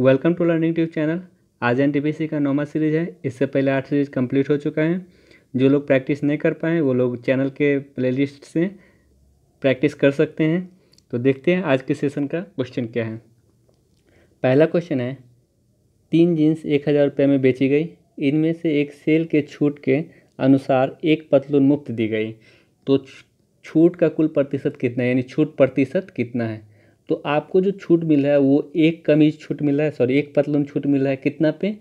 welcome to learning tube channel आज N का नौवा सीरीज़ है इससे पहले आठ सीरीज कंप्लीट हो चुका है जो लोग प्रैक्टिस नहीं कर पाए वो लोग चैनल के प्लेलिस्ट से प्रैक्टिस कर सकते हैं तो देखते हैं आज के सेशन का क्वेश्चन क्या है पहला क्वेश्चन है तीन जीन्स एक हज़ार रुपये में बेची गई इनमें से एक सेल के छूट के अनुसार एक पतलून मुफ्त दी गई तो छूट का कुल प्रतिशत कितना है यानी छूट प्रतिशत कितना है तो आपको जो छूट मिल रहा है वो एक कमीज छूट मिल रहा है सॉरी एक पतलून छूट मिल रहा है कितना पे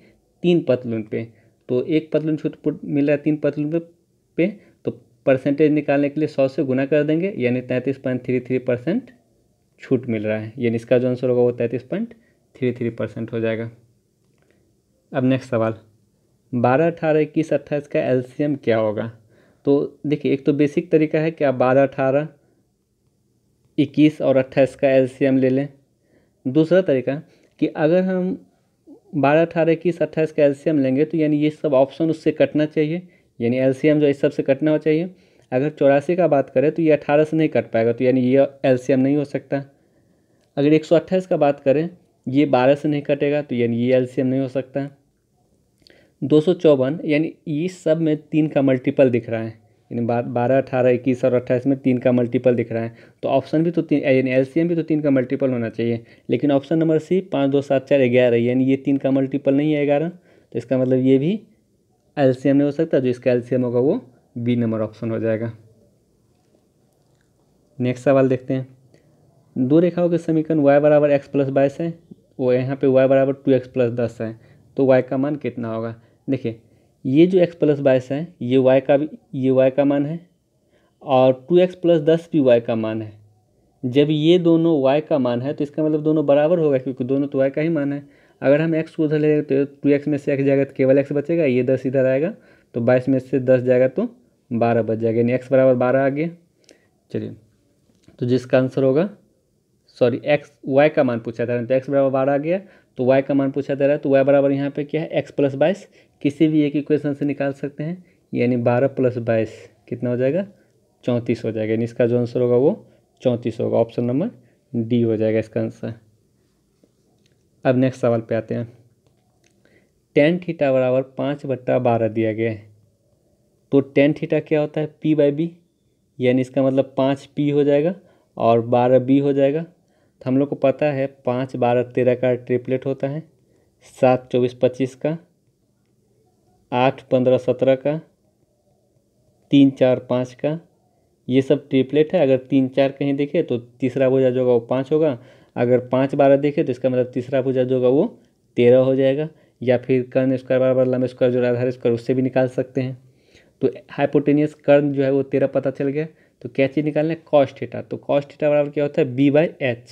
तीन पतलून पे तो एक पतलून छूट मिल रहा है तीन पतलून पे पे तो परसेंटेज निकालने के लिए सौ से गुना कर देंगे यानी तैंतीस पॉइंट थ्री थ्री परसेंट छूट मिल रहा है यानी इसका जो आंसर होगा वो तैंतीस पॉइंट थ्री थ्री परसेंट हो जाएगा अब नेक्स्ट सवाल बारह अठारह इक्कीस अट्ठाईस का एल्शियम क्या होगा तो देखिए एक तो बेसिक तरीका है कि आप बारह अठारह इक्कीस और अट्ठाईस का एल ले लें दूसरा तरीका कि अगर हम बारह अठारह इक्कीस अट्ठाईस का एल लेंगे तो यानी ये सब ऑप्शन उससे कटना चाहिए यानी एल जो इस सब से कटना चाहिए अगर चौरासी का बात करें तो ये अठारह से नहीं कट पाएगा तो यानी ये एल नहीं हो सकता अगर एक सौ अट्ठाईस का बात करें ये बारह से नहीं कटेगा तो यानी ये एल नहीं हो सकता दो सौ चौवन यानी ये सब में तीन का मल्टीपल दिख रहा है यानी बारह अठारह इक्कीस और अट्ठाईस में तीन का मल्टीपल दिख रहा है तो ऑप्शन भी तो तीन यानी एल भी तो तीन का मल्टीपल होना चाहिए लेकिन ऑप्शन नंबर सी पाँच दो सात चार ग्यारह यानी ये तीन का मल्टीपल नहीं है ग्यारह तो इसका मतलब ये भी एल नहीं हो सकता जो इसका एल होगा वो बी नंबर ऑप्शन हो जाएगा नेक्स्ट सवाल देखते हैं दो रेखाओं के समीकरण y बराबर एक्स प्लस बाईस है वो यहाँ पे y बराबर टू एक्स प्लस दस है तो y का मान कितना होगा देखिए ये जो एक्स प्लस बाईस है ये वाई का भी ये वाई का मान है और टू एक्स प्लस दस भी वाई का मान है जब ये दोनों वाई का मान है तो इसका मतलब दोनों बराबर होगा क्योंकि दोनों तो वाई का ही मान है अगर हम एक्स को उधर ले तो टू एक्स में से एक्स जाएगा तो केवल एक्स बचेगा ये दस इधर आएगा तो बाईस में से दस जाएगा तो बारह बच जाएगा यानी एक्स बराबर बारह आ गया चलिए तो जिसका आंसर होगा सॉरी एक्स वाई तो तो का मान पूछा जा रहा है तो एक्स बराबर बारह आ गया तो वाई का मान पूछा जा रहा है तो वाई बराबर यहाँ पे क्या है एक्स प्लस बाईस किसी भी एक इक्वेशन से निकाल सकते हैं यानी बारह प्लस बाईस कितना हो जाएगा चौंतीस हो जाएगा यानी इसका जो आंसर होगा वो चौंतीस होगा ऑप्शन नंबर डी हो जाएगा इसका आंसर अब नेक्स्ट सवाल पे आते हैं टेन थीटा बराबर पाँच बट्टा बारह दिया गया है तो टेन थीटा क्या होता है पी बाई बी यानी इसका मतलब पाँच पी हो जाएगा और बारह बी हो जाएगा तो हम लोग को पता है पाँच बारह तेरह का ट्रिपलेट होता है सात चौबीस पच्चीस का आठ पंद्रह सत्रह का तीन चार पाँच का ये सब ट्रिपलेट है अगर तीन चार कहीं देखे तो तीसरा भुजा जो होगा वो पाँच होगा अगर पाँच बारह देखे तो इसका मतलब तीसरा भुजा जो होगा वो तेरह हो जाएगा या फिर कर्ण स्क्वायर बराबर लंब स्क्वायर जो आधार स्क्वायर उससे भी निकाल सकते हैं तो हाइपोटेनियस कर्ण जो है वो तेरह पता चल गया तो क्या चीज़ निकालना है कॉस्ट थीटा तो कॉस्ट थीटा बराबर क्या होता है B by H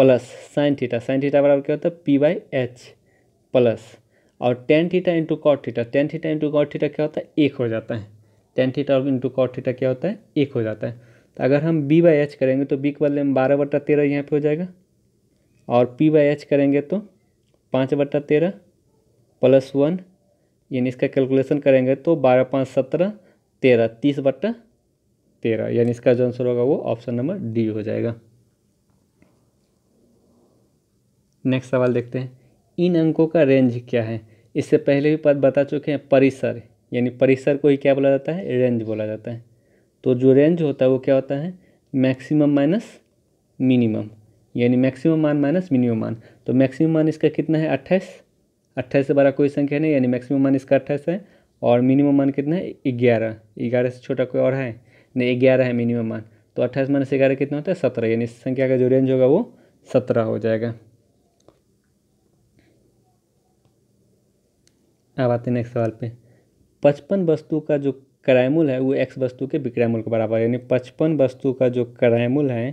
plus sine theta sine theta बराबर क्या होता है पी बाई एच प्लस और tan theta into cot theta tan theta into cot theta क्या होता है एक हो जाता है टेन थीटा और इंटू कॉट थीटा क्या होता है एक हो जाता है तो अगर हम बी बाई एच करेंगे तो बी के बदले में बारह बट्टा तेरह यहाँ पर हो जाएगा और पी बाई एच करेंगे तो पाँच बट्टा तेरह प्लस वन यानी इसका कैलकुलेशन करेंगे तो बारह पाँच सत्रह तेरह तीस बट्टा तेरह यानी इसका जो आंसर होगा वो ऑप्शन नंबर डी हो जाएगा नेक्स्ट सवाल देखते हैं इन अंकों का रेंज क्या है इससे पहले भी पद बता चुके हैं परिसर यानी परिसर को ही क्या बोला जाता है रेंज बोला जाता है तो जो रेंज होता है वो क्या होता है मैक्सिमम माइनस मिनिमम यानी मैक्सिमम मान माइनस मिनिमम मान तो मैक्सिमम मान इसका कितना है अट्ठाईस अट्ठाईस से बड़ा कोई संख्या नहीं यानी मैक्सिमम मान इसका अट्ठाईस है और मिनिमम मान कितना है ग्यारह ग्यारह से छोटा कोई और है नहीं ग्यारह है मिनिमम मान तो अट्ठाईस माइनस ग्यारह कितना होता है सत्रह यानी संख्या का जो रेंज होगा वो सत्रह हो जाएगा अब आते हैं नेक्स्ट सवाल पे पचपन वस्तु का जो क्रायमूल है वो एक्स वस्तु के विक्रयमूल के बराबर यानी पचपन वस्तु का जो क्रायमूल है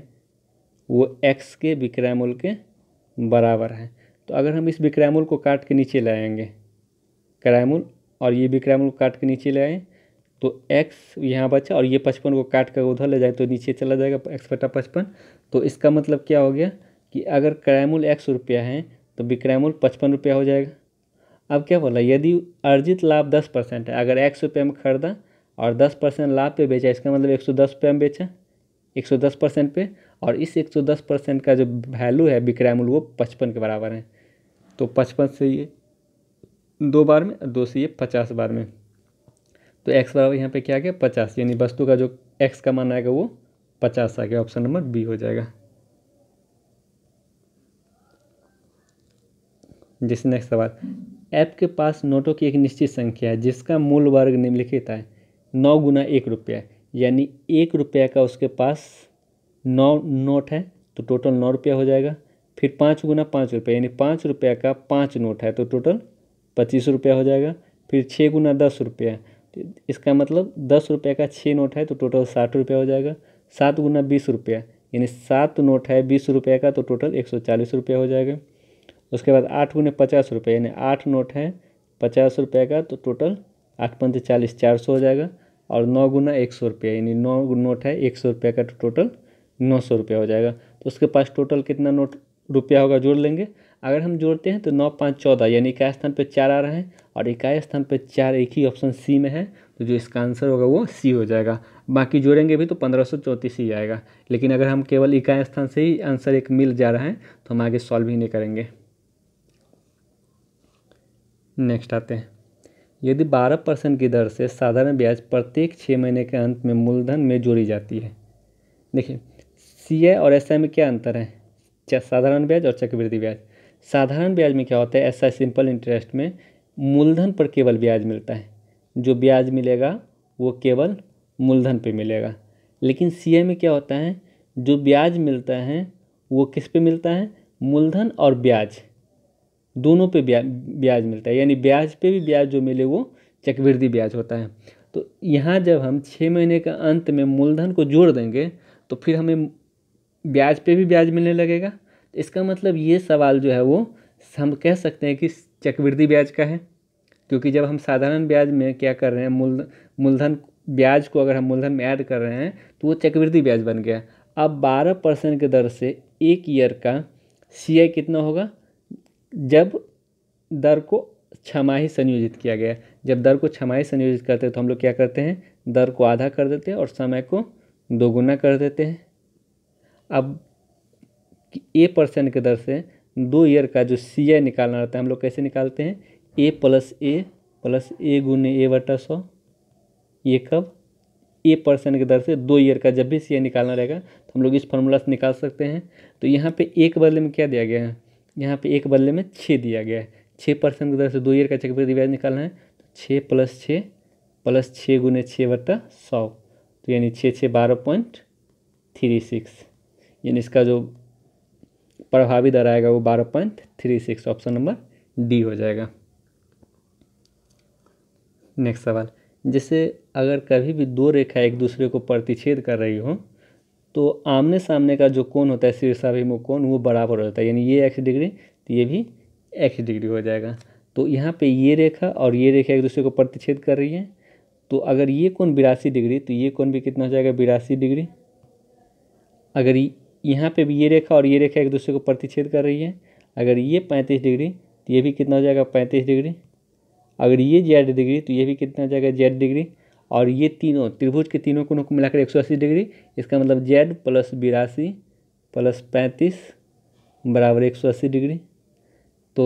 वो एक्स के विक्रयमूल के बराबर है तो अगर हम इस विक्रयमूल को काट के नीचे लाएंगे क्रायमूल और ये विक्रयमूल को काट के नीचे ले आएँ तो एक्स यहाँ बचा और ये पचपन को काट कर उधर ले जाए तो नीचे चला जाएगा एक्स बटा पचपन तो इसका मतलब क्या हो गया कि अगर क्रायमूल एक्स रुपया है तो विक्रयमूल पचपन रुपया हो जाएगा अब क्या बोला यदि अर्जित लाभ दस परसेंट है अगर एक सौ रुपये में खरीदा और दस परसेंट लाभ पे बेचा इसका मतलब एक सौ दस रुपये में बेचा एक सौ दस परसेंट पे और इस एक सौ दस परसेंट का जो वैल्यू है विक्रय मूल्य वो पचपन के बराबर है तो पचपन से ये दो बार में दो से ये पचास बार में तो एक्स बराबर यहाँ पे क्या आ गया पचास यानी वस्तु का जो एक्स का मान आएगा वो पचास आ गया ऑप्शन नंबर बी हो जाएगा जैसे नेक्स्ट सवाल ऐप के पास नोटों की एक निश्चित संख्या है जिसका मूल वर्ग निम्नलिखित है नौ गुना एक रुपया यानी एक रुपया का उसके पास नौ नोट है तो टोटल नौ रुपया हो जाएगा फिर पाँच गुना पाँच रुपये यानी पाँच रुपया का पाँच नोट है तो टोटल पच्चीस रुपया हो जाएगा फिर छः गुना दस रुपया तो इसका मतलब दस रुपये का छः नोट है तो टोटल साठ रुपया हो जाएगा सात गुना बीस रुपया यानी सात नोट है बीस रुपये का तो टोटल एक सौ चालीस रुपया हो जाएगा उसके बाद आठ गुने पचास रुपये यानी आठ नोट हैं पचास रुपये का तो टोटल आठ पंद्रह चालीस चार सौ हो जाएगा और नौ गुना एक सौ रुपये यानी नौ नोट है एक सौ रुपये का तो टोटल नौ सौ रुपये हो जाएगा तो उसके पास टोटल कितना नोट रुपया होगा जोड़ लेंगे अगर हम जोड़ते हैं तो नौ पाँच चौदह यानी इकाई स्थान पर चार आ रहे हैं और इकाई स्थान पर चार एक ही ऑप्शन सी में है तो जो इसका आंसर होगा वो सी हो जाएगा बाकी जोड़ेंगे भी तो पंद्रह सौ चौंतीस ही आएगा लेकिन अगर हम केवल इकाई स्थान से ही आंसर एक मिल जा रहा है तो हम आगे सॉल्व ही नहीं करेंगे नेक्स्ट आते हैं यदि बारह परसेंट की दर से साधारण ब्याज प्रत्येक छः महीने के अंत में मूलधन में जोड़ी जाती है देखिए सी और एस में क्या अंतर है साधारण ब्याज और चक्रवृद्धि ब्याज साधारण ब्याज में क्या होता है ऐसा सिंपल इंटरेस्ट में मूलधन पर केवल ब्याज मिलता है जो ब्याज मिलेगा वो केवल मूलधन पे मिलेगा लेकिन सी में क्या होता है जो ब्याज मिलता है वो किस पे मिलता है मूलधन और ब्याज दोनों पे ब्याज मिलता है यानी ब्याज पे भी ब्याज जो मिले वो चक्रवृद्धि ब्याज होता है तो यहाँ जब हम छः महीने के अंत में मूलधन को जोड़ देंगे तो फिर हमें ब्याज पे भी ब्याज मिलने लगेगा इसका मतलब ये सवाल जो है वो हम कह सकते हैं कि चक्रवृद्धि ब्याज का है क्योंकि जब हम साधारण ब्याज में क्या कर रहे हैं मूल मूलधन ब्याज को अगर हम मूलधन में ऐड कर रहे हैं तो वो चक्रवृद्धि ब्याज बन गया अब बारह परसेंट की दर से एक ईयर का सी कितना होगा जब दर को छमाही संयोजित किया गया जब दर को छमाही संयोजित करते हैं तो हम लोग क्या करते हैं दर को आधा कर देते हैं और समय को दोगुना कर देते हैं अब ए परसेंट के दर से दो ईयर का जो सी आई निकालना रहता है हम लोग कैसे निकालते हैं ए प्लस ए प्लस ए गुने ए बटा सौ ये कब ए परसेंट के दर से दो ईयर का जब भी सी आई निकालना रहेगा तो हम लोग इस फार्मूला से निकाल सकते हैं तो यहाँ पे एक बदले में क्या दिया गया है यहाँ पे एक बदले में छः दिया गया है छः परसेंट की दर से दो ईयर का चक्रवृद्धि ब्याज निकालना है तो छः प्लस छः प्लस छः गुने छः बट्टा सौ तो यानी छः छः बारह पॉइंट थ्री सिक्स यानी इसका जो प्रभावी दर आएगा वो बारह point three six option number D हो जाएगा नेक्स्ट सवाल जैसे अगर कभी भी दो रेखा एक दूसरे को प्रतिच्छेद कर रही हो तो आमने सामने का जो कोण होता है शीर्षाभिमुख कोण वो बराबर होता है यानी ये एक्स डिग्री तो ये भी एक्स डिग्री हो जाएगा तो यहाँ पे ये रेखा और ये रेखा एक दूसरे को प्रतिच्छेद कर रही है तो अगर ये कोण बिरासी डिग्री तो ये कोण भी कितना हो जाएगा बिरासी डिग्री अगर यहाँ पे भी ये रेखा और ये रेखा एक दूसरे को प्रतिच्छेद कर रही है अगर ये पैंतीस डिग्री तो ये भी कितना हो जाएगा पैंतीस डिग्री अगर ये जेड डिग्री तो ये भी कितना हो जाएगा जेड डिग्री और ये तीनों त्रिभुज के तीनों कोनों को मिलाकर एक सौ अस्सी डिग्री इसका मतलब जेड प्लस बिरासी प्लस पैंतीस बराबर एक सौ अस्सी डिग्री तो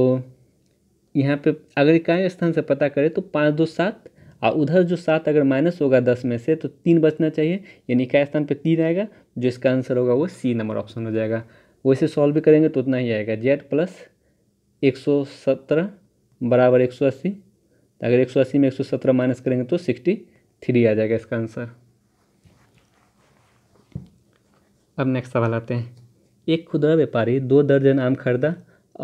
यहाँ पे अगर इकाई स्थान से पता करें तो पाँच दो सात और उधर जो सात अगर माइनस होगा दस में से तो तीन बचना चाहिए यानी इकाई स्थान पे तीन आएगा जो इसका आंसर होगा वो सी नंबर ऑप्शन हो जाएगा वैसे सॉल्व भी करेंगे तो उतना ही आएगा जेड प्लस एक सौ सत्रह बराबर एक सौ अस्सी अगर एक सौ अस्सी में एक सौ सत्रह माइनस करेंगे तो सिक्सटी थ्री आ जाएगा इसका आंसर अब नेक्स्ट सवाल आते हैं एक खुदरा व्यापारी दो दर्जन आम खरीदा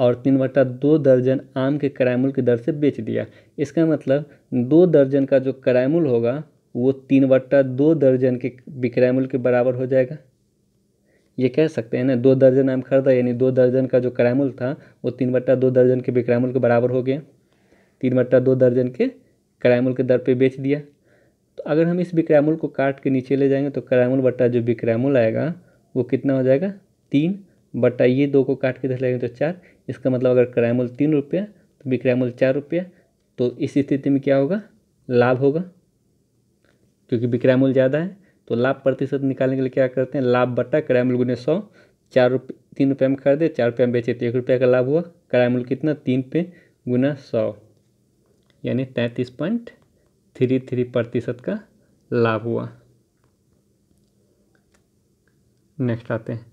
और तीन बट्टा दो दर्जन आम के करायमूल की दर से बेच दिया इसका मतलब दो दर्जन का जो करायमूल होगा वो तीन बट्टा दो दर्जन के विक्रय के बराबर हो जाएगा ये कह सकते हैं ना दो दर्जन आम खरीदा यानी दो दर्जन का जो क्रय था वो तीन बट्टा दो दर्जन के विक्रय के बराबर हो गया तीन बट्टा दो दर्जन के क्रय के दर पे बेच दिया अगर हम इस विक्रामूल को काट के नीचे ले जाएंगे तो क्रैमुल बट्टा जो विक्रामूल आएगा वो कितना हो जाएगा तीन बट्टा ये दो को काट के इधर लेंगे तो चार इसका मतलब अगर क्रैमुल तीन रुपया तो बिक्रैमुल चार रुपया तो इस स्थिति में क्या होगा लाभ होगा क्योंकि विक्रामूल ज़्यादा है तो लाभ प्रतिशत निकालने के लिए क्या करते हैं लाभ बट्टा क्रैमुल गुने सौ चार रुपये तीन रुपये में खरीदे चार रुपये में बेचे तो एक रुपये का लाभ हुआ करायमूल कितना तीन पे गुना सौ यानी तैंतीस पॉइंट थ्री थ्री प्रतिशत का लाभ हुआ नेक्स्ट आते हैं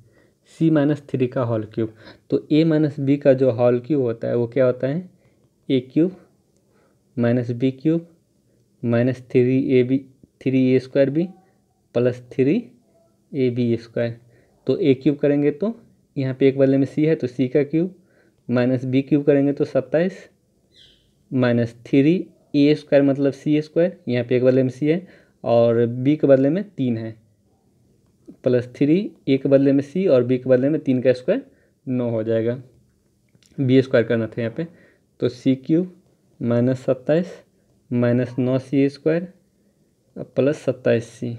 सी माइनस थ्री का हॉल क्यूब तो ए माइनस बी का जो हॉल क्यूब होता है वो क्या होता है A cube minus B cube minus three A B three A square B plus three A B square तो ए क्यूब करेंगे तो यहाँ पे एक बदले में सी है तो सी का क्यूब माइनस बी क्यूब करेंगे तो सत्ताईस माइनस थ्री ए स्क्वायर मतलब सी स्क्वायर यहाँ पे एक बदले में सी है और बी के बदले में तीन है प्लस थ्री ए के बदले में सी और बी के बदले में तीन का स्क्वायर नौ हो जाएगा बी स्क्वायर करना था यहाँ पे तो सी क्यू माइनस सत्ताईस माइनस नौ सी स्क्वायर प्लस सत्ताईस सी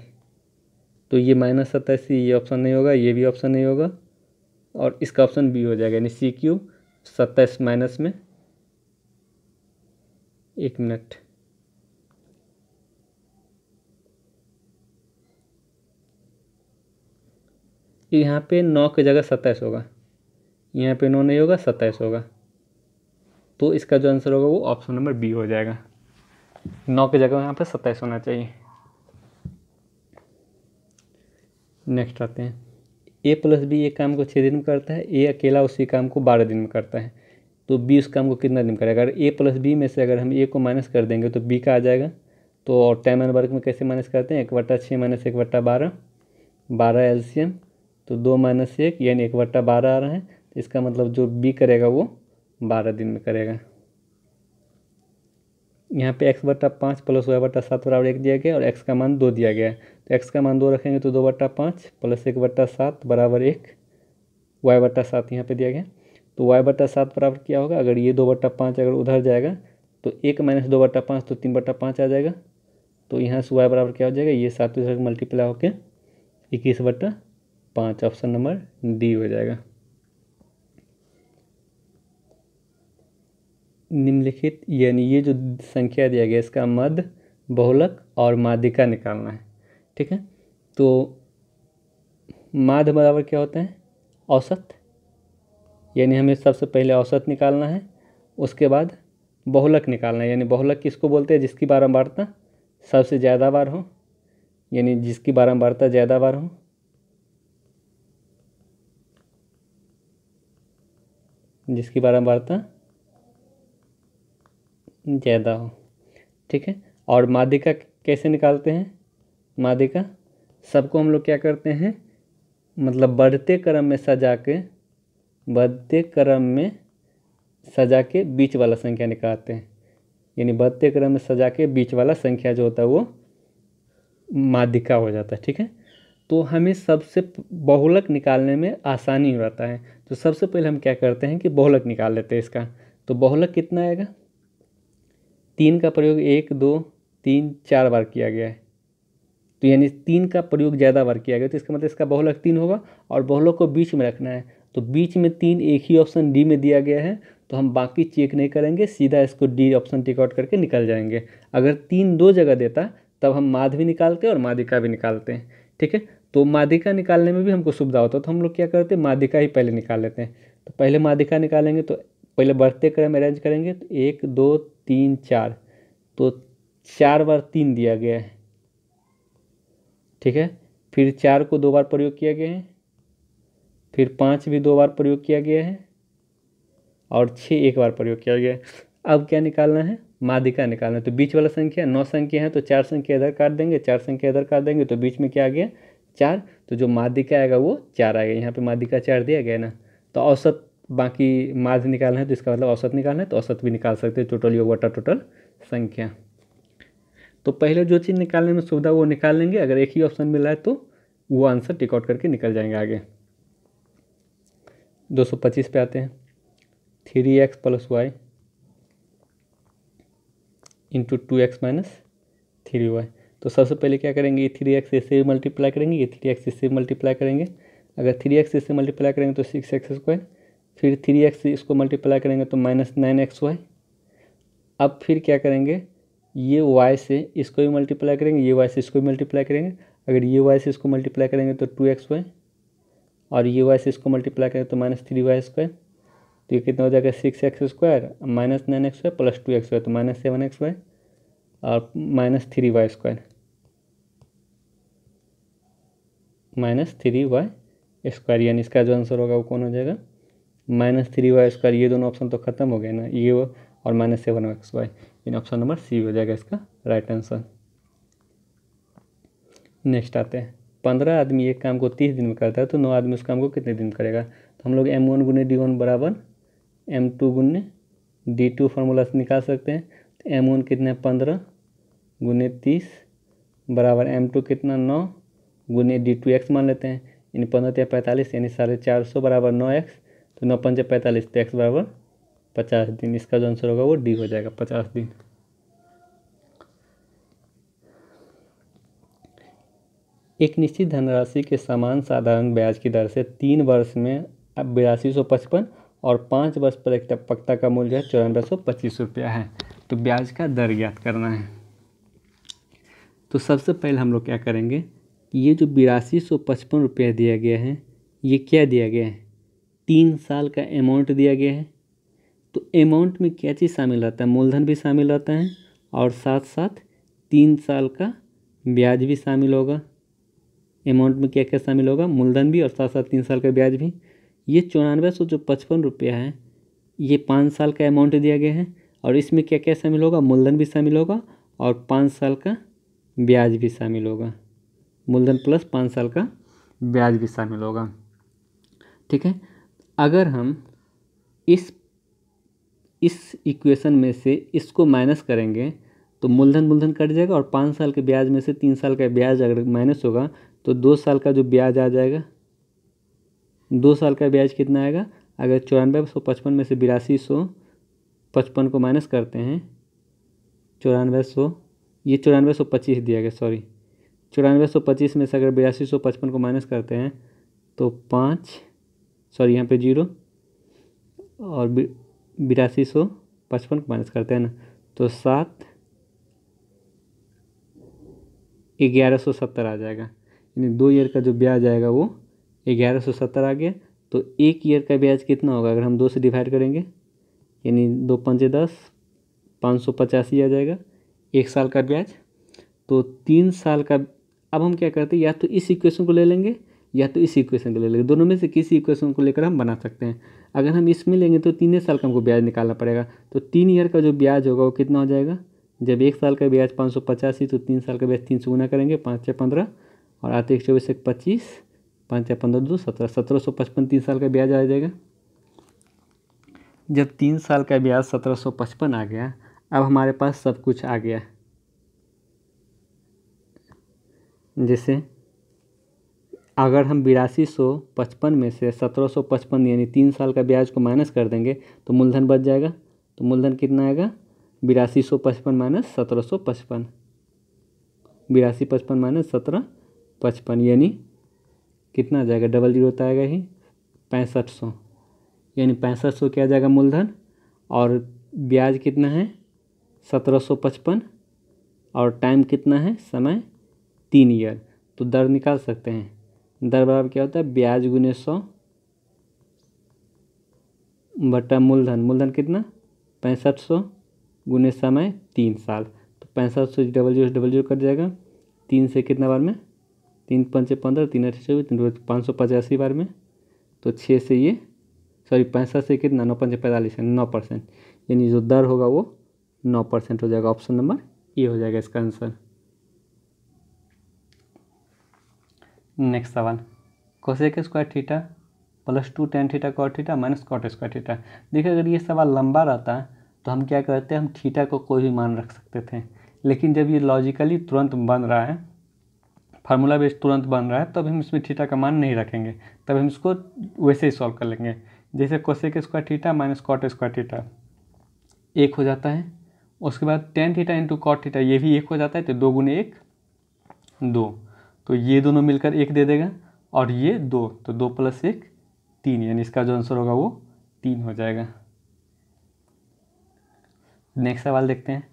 तो ये माइनस सत्ताईस सी ये ऑप्शन नहीं होगा ये भी ऑप्शन नहीं होगा और इसका ऑप्शन बी हो जाएगा यानी सी क्यू सत्ताईस माइनस में एक मिनट यहाँ पे नौ की जगह सत्ताईस होगा यहाँ पे नौ नहीं होगा सत्ताईस होगा तो इसका जो आंसर होगा वो ऑप्शन नंबर बी हो जाएगा नौ की जगह यहाँ पे सत्ताईस होना चाहिए नेक्स्ट आते हैं ए प्लस बी एक काम को छः दिन में करता है ए अकेला उसी काम को बारह दिन में करता है तो बी उसका हमको कितना दिन करेगा अगर ए प्लस बी में से अगर हम ए को माइनस कर देंगे तो बी का आ जाएगा तो और टेन एन वर्ग में कैसे माइनस करते हैं एक बट्टा छः माइनस एक बट्टा बारह बारह एलसीएम तो दो माइनस एक यानी एक बट्टा बारह आ रहा है तो इसका मतलब जो बी करेगा वो बारह दिन में करेगा यहाँ पे एक्स बट्टा पाँच प्लस वाई बट्टा सात बराबर एक दिया गया और एक्स का मान दो दिया गया है तो एक्स का मान दो रखेंगे तो दो बट्टा पाँच प्लस एक बट्टा सात बराबर एक वाई बट्टा सात यहाँ पे दिया गया तो वाई बट्टा सात बराबर क्या होगा अगर ये दो बट्टा पाँच अगर उधर जाएगा तो एक माइनस दो बट्टा पाँच तो तीन बट्टा पाँच आ जाएगा तो यहाँ से वाई बराबर क्या हो जाएगा ये सात उधर मल्टीप्लाई होकर इक्कीस बट्टा पाँच ऑप्शन नंबर डी हो जाएगा निम्नलिखित यानी ये जो संख्या दिया गया इसका मध्य बहुलक और माध्यिका निकालना है ठीक है तो माध्य बराबर क्या होता है औसत यानी हमें सबसे पहले औसत निकालना है उसके बाद बहुलक निकालना है यानी बहुलक किसको बोलते हैं जिसकी बारंबारता सबसे ज़्यादा बार हो यानी जिसकी बारंबारता ज़्यादा बार हो जिसकी बारंबारता ज़्यादा हो ठीक है और माध्यिका कैसे निकालते हैं माध्यिका सबको हम लोग क्या करते हैं मतलब बढ़ते क्रम में सजा के बढ़ते क्रम में सजा के बीच वाला संख्या निकालते हैं यानी बद्य क्रम में सजा के बीच वाला संख्या जो होता है वो माध्यिका हो जाता है ठीक है तो हमें सबसे बहुलक निकालने में आसानी हो रहता है तो सबसे पहले हम क्या करते हैं कि बहुलक निकाल लेते हैं इसका तो बहुलक कितना आएगा तीन का प्रयोग एक दो तीन चार बार किया गया है तो यानी तीन का प्रयोग ज़्यादा बार किया गया तो इसका मतलब इसका बहुलक तीन होगा और बहुलक को बीच में रखना है तो बीच में तीन एक ही ऑप्शन डी में दिया गया है तो हम बाकी चेक नहीं करेंगे सीधा इसको डी ऑप्शन टिकआउट करके निकल जाएंगे अगर तीन दो जगह देता तब हम माध भी निकालते और मादिका भी निकालते हैं ठीक है तो मादिका निकालने में भी हमको सुविधा होता है तो हम लोग क्या करते हैं मादिका ही पहले निकाल लेते हैं तो पहले मादिका निकालेंगे तो पहले बढ़ते क्रम अरेंज करेंगे तो एक दो तीन चार तो चार बार तीन दिया गया है ठीक है फिर चार को दो बार प्रयोग किया गया है फिर पाँच भी दो बार प्रयोग किया गया है और छः एक बार प्रयोग किया गया है अब क्या निकालना है मादिका निकालना है तो बीच वाला संख्या नौ संख्या है तो चार संख्या इधर काट देंगे चार संख्या इधर काट देंगे तो बीच में क्या आ गया चार तो जो मादिका आएगा वो चार आएगा यहाँ पर मादिका चार दिया गया ना तो औसत बाकी माध्य निकालना है तो इसका मतलब औसत निकालना है तो औसत भी निकाल सकते हैं टोटल योग वाटा टोटल संख्या तो पहले जो चीज़ निकालने में सुविधा वो निकाल लेंगे अगर एक ही ऑप्शन मिला है तो वो आंसर टिकआउट करके निकल जाएंगे आगे दो सौ पच्चीस पे आते हैं three X plus Y into two X minus three Y तो सबसे पहले क्या करेंगे ये थ्री एक्स इससे मल्टीप्लाई करेंगे ये थ्री एक्स इससे मल्टीप्लाई करेंगे अगर थ्री एक्स इससे मल्टीप्लाई करेंगे तो सिक्स एक्स स्क्वायर फिर थ्री एक्स इसको मल्टीप्लाई करेंगे तो माइनस नाइन एक्स वाई अब फिर क्या करेंगे ये वाई से इसको भी मल्टीप्लाई करेंगे ये वाई से इसको भी मल्टीप्लाई करेंगे अगर ये वाई से इसको मल्टीप्लाई करेंगे तो टू एक्स वाई और ये वाई से इसको मल्टीप्लाई करें तो माइनस थ्री वाई स्क्वायर तो ये कितना हो जाएगा six X square minus nine X square plus two X Y तो माइनस सेवन एक्स वाई और minus three Y square minus three Y square यानी इसका जो आंसर होगा वो कौन हो जाएगा माइनस थ्री वाई स्क्वायर ये दोनों ऑप्शन तो खत्म हो गए ना ये और minus seven X Y in option number C हो जाएगा इसका राइट आंसर नेक्स्ट आते हैं पंद्रह आदमी एक काम को तीस दिन में करता है तो नौ आदमी उस काम को कितने दिन करेगा तो हम लोग एम वन गुने डी वन बराबर एम टू गुने डी टू फार्मूला से निकाल सकते हैं तो एम वन कितना पंद्रह गुने तीस बराबर एम टू कितना नौ गुने डी टू एक्स मान लेते हैं यानी पंद्रह या पैंतालीस यानी साढ़े चार सौ बराबर नौ एक्स तो नौ पंच पैंतालीस तो एक्स बराबर पचास दिन इसका जो आंसर होगा वो डी हो जाएगा पचास दिन एक निश्चित धनराशि के समान साधारण ब्याज की दर से तीन वर्ष में बयासी सौ पचपन और पाँच वर्ष पर एक टपकता का मूल्य है चौरानवे सौ पच्चीस रुपया है तो ब्याज का दर ज्ञात करना है तो सबसे पहले हम लोग क्या करेंगे कि ये जो बिरासी सौ पचपन रुपया दिया गया है ये क्या दिया गया है तीन साल का अमाउंट दिया गया है तो अमाउंट में क्या चीज़ शामिल रहता है मूलधन भी शामिल रहता है और साथ साथ तीन साल का ब्याज भी शामिल होगा अमाउंट में क्या क्या शामिल होगा मूलधन भी और साथ साथ तीन साल का ब्याज भी ये चौरानवे सौ जो पचपन रुपया है ये पाँच साल का अमाउंट दिया गया है और इसमें क्या क्या शामिल होगा मूलधन भी शामिल होगा और पाँच साल का ब्याज भी शामिल होगा मूलधन प्लस पाँच साल का ब्याज भी शामिल होगा ठीक है अगर हम इस इस इक्वेशन में से इसको माइनस करेंगे तो मूलधन मूलधन कट जाएगा और पाँच साल के ब्याज में से तीन साल का ब्याज अगर माइनस होगा तो दो साल का जो ब्याज आ जाएगा दो साल का ब्याज कितना आएगा अगर चौरानवे सौ पचपन में से बिरासी सौ पचपन को माइनस करते हैं चौरानवे सौ ये चौरानवे सौ पच्चीस दिया गया सॉरी चौरानवे सौ पच्चीस में से अगर बिरासी सौ पचपन को माइनस करते हैं तो पाँच सॉरी यहाँ पे जीरो और बिरासी सौ पचपन को माइनस करते हैं ना तो सात ग्यारह सौ सत्तर आ जाएगा यानी दो ईयर का जो ब्याज आएगा वो ग्यारह सौ सत्तर आ गया तो एक ईयर का ब्याज कितना होगा अगर हम दो से डिवाइड करेंगे यानी दो पंजे दस पाँच सौ पचासी आ जाएगा एक साल का ब्याज तो तीन साल का अब हम क्या करते हैं या तो इस इक्वेशन को ले लेंगे या तो इस इक्वेशन को ले लेंगे दोनों में से किसी इक्वेशन को लेकर हम बना सकते हैं अगर हम इसमें लेंगे तो तीन साल का हमको ब्याज निकालना पड़ेगा तो तीन ईयर का जो ब्याज होगा वो कितना हो जाएगा जब एक साल का ब्याज पाँच सौ पचासी तो तीन साल का ब्याज तीन सौ गुना करेंगे पाँच छः पंद्रह और आर्थिक चौबीस एक पच्चीस पाँच या पंद्रह दो सत्रह सत्रह सौ पचपन तीन साल का ब्याज आ जाएगा जब तीन साल का ब्याज सत्रह सौ पचपन आ गया अब हमारे पास सब कुछ आ गया जैसे अगर हम बिरासी सौ पचपन में से सत्रह सौ पचपन यानी तीन साल का ब्याज को माइनस कर देंगे तो मूलधन बच जाएगा तो मूलधन कितना आएगा बिरासी सौ पचपन माइनस सत्रह सौ पचपन बिरासी पचपन माइनस सत्रह पचपन यानी कितना आ जाएगा डबल जीरो तो आएगा ही पैंसठ सौ यानी पैंसठ सौ क्या जाएगा मूलधन और ब्याज कितना है सत्रह सौ पचपन और टाइम कितना है समय तीन ईयर तो दर निकाल सकते हैं दर बराबर क्या होता है ब्याज गुने सौ बटा मूलधन मूलधन कितना पैंसठ सौ गुने समय तीन साल तो पैंसठ सौ double zero double zero cut जाएगा तीन से कितना बार में तीन पंच पंद्रह तीन अठे चौबीस तीन पाँच सौ पचासी बार में तो छः से ये सॉरी पैंसठ से कितना नौ पंच पैंतालीस है नौ परसेंट यानी जो दर होगा वो नौ परसेंट हो जाएगा ऑप्शन नंबर ए हो जाएगा इसका आंसर नेक्स्ट सवाल के square theta plus two tan theta cot theta minus cot square theta देखिए अगर ये सवाल लंबा रहता तो हम क्या करते हैं हम थीटा को कोई भी मान रख सकते थे लेकिन जब ये लॉजिकली तुरंत बन रहा है फार्मूला भी तुरंत बन रहा है तब हम इसमें ठीठा का मान नहीं रखेंगे तब हम इसको वैसे ही सॉल्व कर लेंगे जैसे cosec square theta minus cot square theta एक हो जाता है उसके बाद tan theta into cot theta ये भी एक हो जाता है तो दो गुने एक दो तो ये दोनों मिलकर एक दे देगा और ये दो तो दो प्लस एक तीन यानी इसका जो आंसर होगा वो तीन हो जाएगा नेक्स्ट सवाल देखते हैं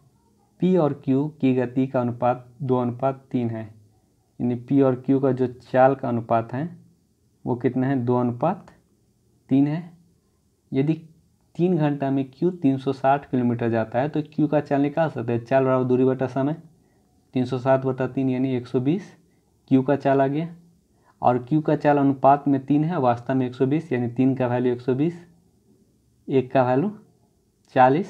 पी और क्यू की गति का अनुपात दो अनुपात तीन है यानी पी और क्यू का जो चाल का अनुपात है वो कितना है दो अनुपात तीन है यदि तीन घंटा में क्यू 360 किलोमीटर जाता है तो क्यू का चाल निकाल सकते हैं चाल बराबर दूरी बटा समय सात बटा तीन यानी 120 क्यू का चाल आ गया और क्यू का चाल अनुपात में तीन है वास्तव में 120 यानी तीन का वैल्यू 120 एक का वैल्यू 40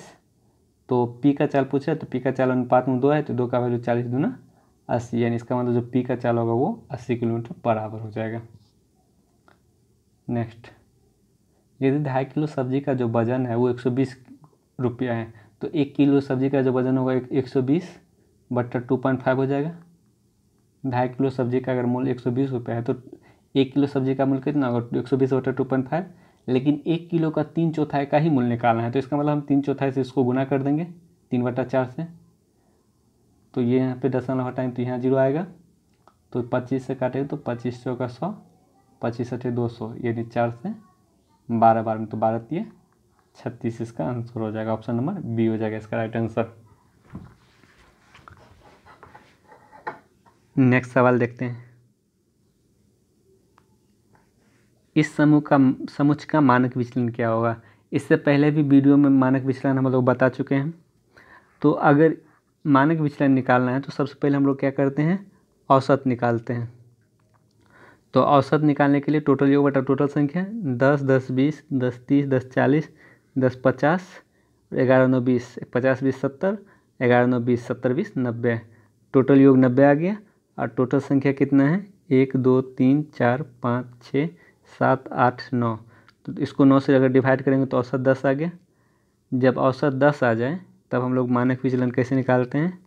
तो पी का चाल पूछा तो पी का चाल अनुपात में दो है तो दो का वैल्यू चालीस दूना अस्सी यानी इसका मतलब जो पी का चाल होगा वो अस्सी किलोमीटर बराबर हो जाएगा नेक्स्ट यदि ढाई किलो सब्जी का जो वज़न है वो एक सौ बीस रुपया है तो एक किलो सब्जी का जो वज़न होगा एक सौ बीस बटर टू पॉइंट फाइव हो जाएगा ढाई किलो सब्जी का अगर मूल्य एक सौ बीस रुपये है तो एक किलो सब्जी का मूल्य कितना होगा एक सौ बीस बटर टू पॉइंट फाइव लेकिन एक किलो का तीन चौथाई का ही मूल्य निकालना है तो इसका मतलब हम तीन चौथाई से इसको गुना कर देंगे तीन बटा चार से तो ये यहाँ पे दशमलव हटाएं तो यहाँ जीरो आएगा तो पच्चीस से काटेंगे तो पच्चीस सौ का सौ पच्चीस अठे दो सौ यानी चार से बारह बारह में तो बारह तीन छत्तीस इसका आंसर हो जाएगा ऑप्शन नंबर बी हो जाएगा इसका राइट आंसर नेक्स्ट सवाल देखते हैं इस समूह का समुच का मानक विचलन क्या होगा इससे पहले भी वीडियो में मानक विचलन हम लोग बता चुके हैं तो अगर मानक विचलन निकालना है तो सबसे पहले हम लोग क्या करते हैं औसत निकालते हैं तो औसत निकालने के लिए टोटल योग बटा टोटल संख्या दस दस बीस दस तीस दस चालीस दस पचास ग्यारह नौ बीस पचास बीस सत्तर ग्यारह नौ बीस सत्तर बीस नब्बे टोटल योग नब्बे आ गया और टोटल संख्या कितना है एक दो तीन चार पाँच छः सात आठ नौ तो इसको नौ से अगर डिवाइड करेंगे तो औसत दस आ गया जब औसत दस आ जाए तब हम लोग मानक विचलन कैसे निकालते हैं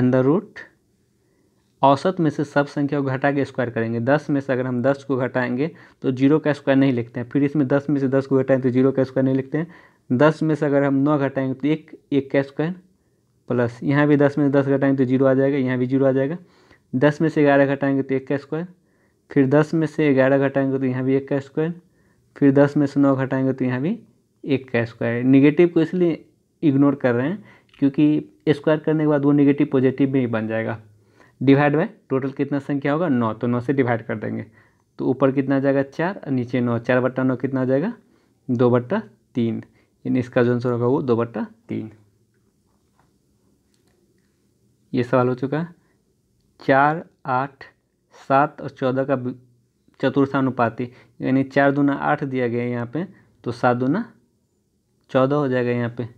अंडर रूट औसत में से सब संख्या को घटा के स्क्वायर करेंगे दस में से अगर हम दस को घटाएंगे तो जीरो का स्क्वायर नहीं लिखते हैं फिर इसमें दस में से दस को घटाएं तो जीरो का स्क्वायर नहीं लिखते हैं दस में से अगर हम नौ घटाएंगे तो एक एक का स्क्वायर प्लस यहाँ भी दस में से दस घटाएंगे तो जीरो आ जाएगा यहाँ भी जीरो आ जाएगा दस में से ग्यारह घटाएंगे तो एक का स्क्वायर फिर दस में से ग्यारह घटाएंगे तो यहाँ भी एक का स्क्वायर फिर दस में से नौ घटाएंगे तो यहाँ भी एक का स्क्वायर निगेटिव को इसलिए इग्नोर कर रहे हैं क्योंकि स्क्वायर करने के बाद वो निगेटिव पॉजिटिव भी बन जाएगा डिवाइड बाय टोटल कितना संख्या होगा नौ तो नौ से डिवाइड कर देंगे तो ऊपर कितना जाएगा चार और नीचे नौ चार बट्टा नौ कितना जाएगा दो बट्टा तीन यानी इसका जो आंसर होगा वो दो बट्टा तीन ये सवाल हो चुका है चार आठ सात और चौदह का चतुर्थानुपाती यानी चार दूना आठ दिया गया है यहाँ पे तो सात दूना चौदह हो जाएगा यहाँ पे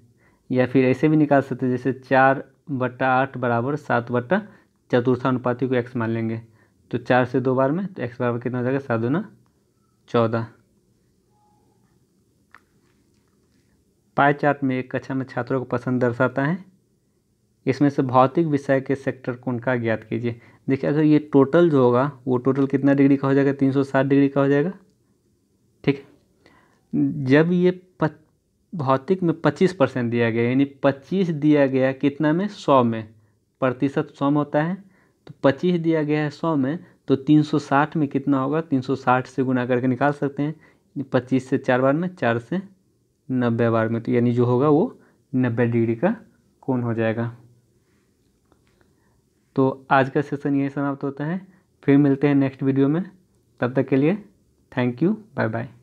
या फिर ऐसे भी निकाल सकते हैं जैसे चार बट्टा आठ बराबर सात बट्टा चतुर्था अनुपाति को एक्स मान लेंगे तो चार से दो बार में तो एक्स बराबर कितना हो जाएगा सात दूना चौदह पाई चार्ट में एक कक्षा में छात्रों को पसंद दर्शाता है इसमें से भौतिक विषय के सेक्टर कौन का ज्ञात कीजिए देखिए अगर तो ये टोटल जो होगा वो टोटल कितना डिग्री का हो जाएगा तीन सौ साठ डिग्री का हो जाएगा ठीक है जब ये भौतिक में पच्चीस परसेंट दिया गया यानी पच्चीस दिया गया कितना में सौ में प्रतिशत सौ में होता है तो पच्चीस दिया गया है सौ में तो तीन सौ साठ में कितना होगा तीन सौ साठ से गुना करके निकाल सकते हैं पच्चीस से चार बार में चार से नब्बे बार में तो यानी जो होगा वो नब्बे डिग्री का कोण हो जाएगा तो आज का सेशन यही समाप्त होता है फिर मिलते हैं नेक्स्ट वीडियो में तब तक के लिए थैंक यू बाय बाय